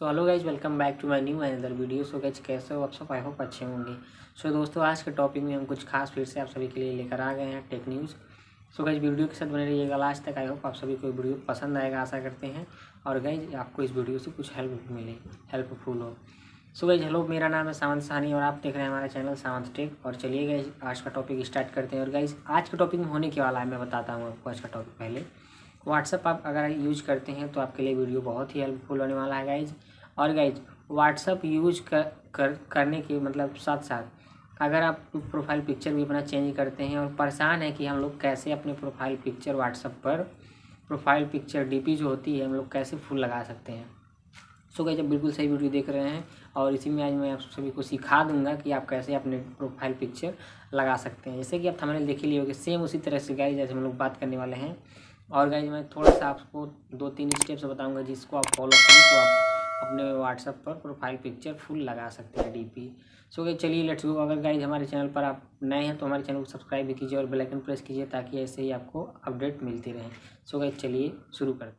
so hello guys welcome back to my new another video so guys कैसे हो आप सब आई होप अच्छे होंगे सो so, दोस्तों आज के टॉपिक में हम कुछ खास फिर से आप सभी के लिए लेकर आ गए हैं tech news so guys video के साथ बने रहिएगा लास्ट तक आई होप आप सभी को वीडियो पसंद आएगा आशा करते हैं और गैज आपको इस वीडियो से कुछ हेल्प मिले हेल्पफुल हो सो गैज हेलो मेरा नाम है सावंत साहनी और आप देख रहे हैं हमारा चैनल सावंत टेक और चलिए गैज आज का टॉपिक स्टार्ट करते हैं और गाइज आज के टॉपिक में होने के वाला है मैं बताता हूँ आपको आज का टॉपिक पहले व्हाट्सअप आप अगर यूज करते हैं तो आपके लिए वीडियो बहुत ही हेल्पफुल होने वाला है गाइज और गाइज व्हाट्सअप यूज कर, कर करने के मतलब साथ साथ अगर आप प्रोफाइल पिक्चर भी अपना चेंज करते हैं और परेशान है कि हम लोग कैसे अपने प्रोफाइल पिक्चर व्हाट्सअप पर प्रोफाइल पिक्चर डीपी जो होती है हम लोग कैसे फुल लगा सकते हैं सो गाइज आप बिल्कुल सही वीडियो देख रहे हैं और इसी में आज मैं आप सभी को सिखा दूंगा कि आप कैसे अपने प्रोफाइल पिक्चर लगा सकते हैं जैसे कि आप हमने देखी लिए होगी सेम उसी तरह से गाइज जैसे हम लोग बात करने वाले हैं और गाइज मैं थोड़ा सा आपको दो तीन स्टेप्स बताऊंगा जिसको आप फॉलो करें तो आप अपने व्हाट्सअप पर प्रोफाइल पिक्चर फुल लगा सकते हैं डीपी सो गई चलिए लेट्स गो अगर गाइज हमारे चैनल पर आप नए हैं तो हमारे चैनल को सब्सक्राइब भी कीजिए और बेल आइकन प्रेस कीजिए ताकि ऐसे ही आपको अपडेट मिलती रहे सो गाइज चलिए शुरू करते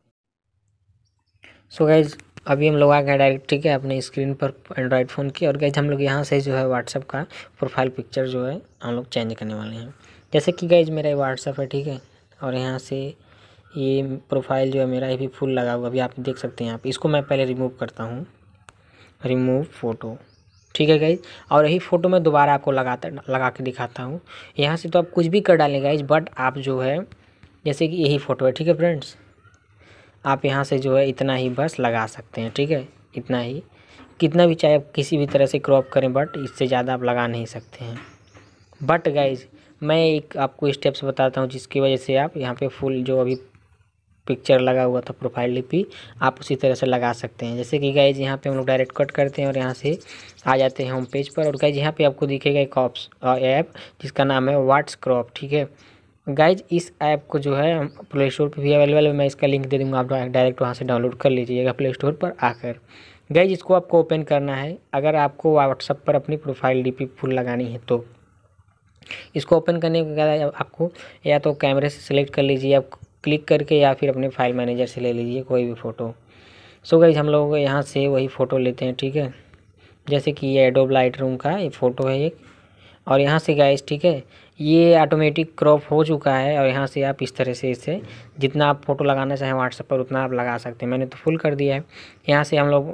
हैं सो गाइज अभी हम लोग आ गए डायरेक्ट ठीक है अपने स्क्रीन पर एंड्रॉयड फ़ोन की और गैज हम लोग यहाँ से जो है व्हाट्सअप का प्रोफाइल पिक्चर जो है हम लोग चेंज करने वाले हैं जैसे कि गैज मेरा व्हाट्सअप है ठीक है और यहाँ से ये प्रोफाइल जो है मेरा ये भी फुल लगा हुआ अभी आप देख सकते हैं यहाँ इसको मैं पहले रिमूव करता हूँ रिमूव फ़ोटो ठीक है गाइज और यही फ़ोटो मैं दोबारा आपको लगाता लगा के दिखाता हूँ यहाँ से तो आप कुछ भी कर डालें गाइज बट आप जो है जैसे कि यही फ़ोटो है ठीक है फ्रेंड्स आप यहाँ से जो है इतना ही बस लगा सकते हैं ठीक है इतना ही कितना भी चाहे आप किसी भी तरह से क्रॉप करें बट इससे ज़्यादा आप लगा नहीं सकते हैं बट गाइज मैं एक आपको स्टेप्स बताता हूँ जिसकी वजह से आप यहाँ पर फुल जो अभी पिक्चर लगा हुआ था प्रोफाइल लिपि आप उसी तरह से लगा सकते हैं जैसे कि गाइज यहाँ पे हम लोग डायरेक्ट कट करते हैं और यहाँ से आ जाते हैं होम पेज पर और गाइज यहाँ पे आपको दिखेगा एक ऑप्स ऐप जिसका नाम है व्हाट्स क्रॉप ठीक है गाइज इस ऐप को जो है प्ले स्टोर पर भी अवेलेबल है मैं इसका लिंक दे दूँगा आप डायरेक्ट वहाँ से डाउनलोड कर लीजिएगा प्ले स्टोर पर आकर गाइज इसको आपको ओपन करना है अगर आपको व्हाट्सअप पर अपनी प्रोफाइल डी फुल लगानी है तो इसको ओपन करने के बाद आपको या तो कैमरे से सेलेक्ट कर लीजिए आप क्लिक करके या फिर अपने फाइल मैनेजर से ले लीजिए कोई भी फ़ोटो सो गई हम लोग यहाँ से वही फ़ोटो लेते हैं ठीक है जैसे कि ये एडोब लाइट रूम का ये फ़ोटो है एक और यहाँ से गाइस ठीक है ये ऑटोमेटिक क्रॉप हो चुका है और यहाँ से आप इस तरह से इसे जितना आप फ़ोटो लगाना चाहें व्हाट्सएप पर उतना आप लगा सकते हैं मैंने तो फुल कर दिया है यहाँ से हम लोग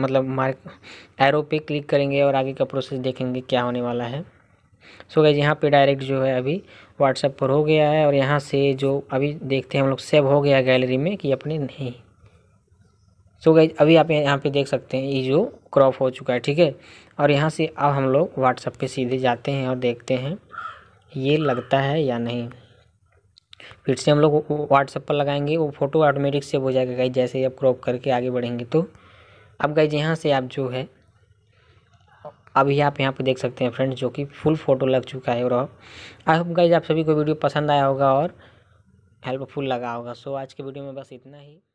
मतलब मार्क एरो पे क्लिक करेंगे और आगे का प्रोसेस देखेंगे क्या होने वाला है सो गई यहाँ पे डायरेक्ट जो है अभी व्हाट्सएप पर हो गया है और यहाँ से जो अभी देखते हैं हम लोग सेव हो गया गैलरी में कि अपने नहीं सो गए अभी आप यहाँ पे देख सकते हैं ये जो क्रॉप हो चुका है ठीक है और यहाँ से अब हम लोग व्हाट्सएप पे सीधे जाते हैं और देखते हैं ये लगता है या नहीं फिर से हम लोग व्हाट्सएप पर लगाएंगे वो फ़ोटो ऑटोमेटिक सेव हो जाएगा गई जैसे ही आप क्रॉप करके आगे बढ़ेंगे तो अब गए यहाँ से आप जो है अभी आप यहाँ पे देख सकते हैं फ्रेंड्स जो कि फुल फोटो लग चुका है और आई होप गाइज आप सभी को वीडियो पसंद आया होगा और हेल्पफुल लगा होगा सो आज के वीडियो में बस इतना ही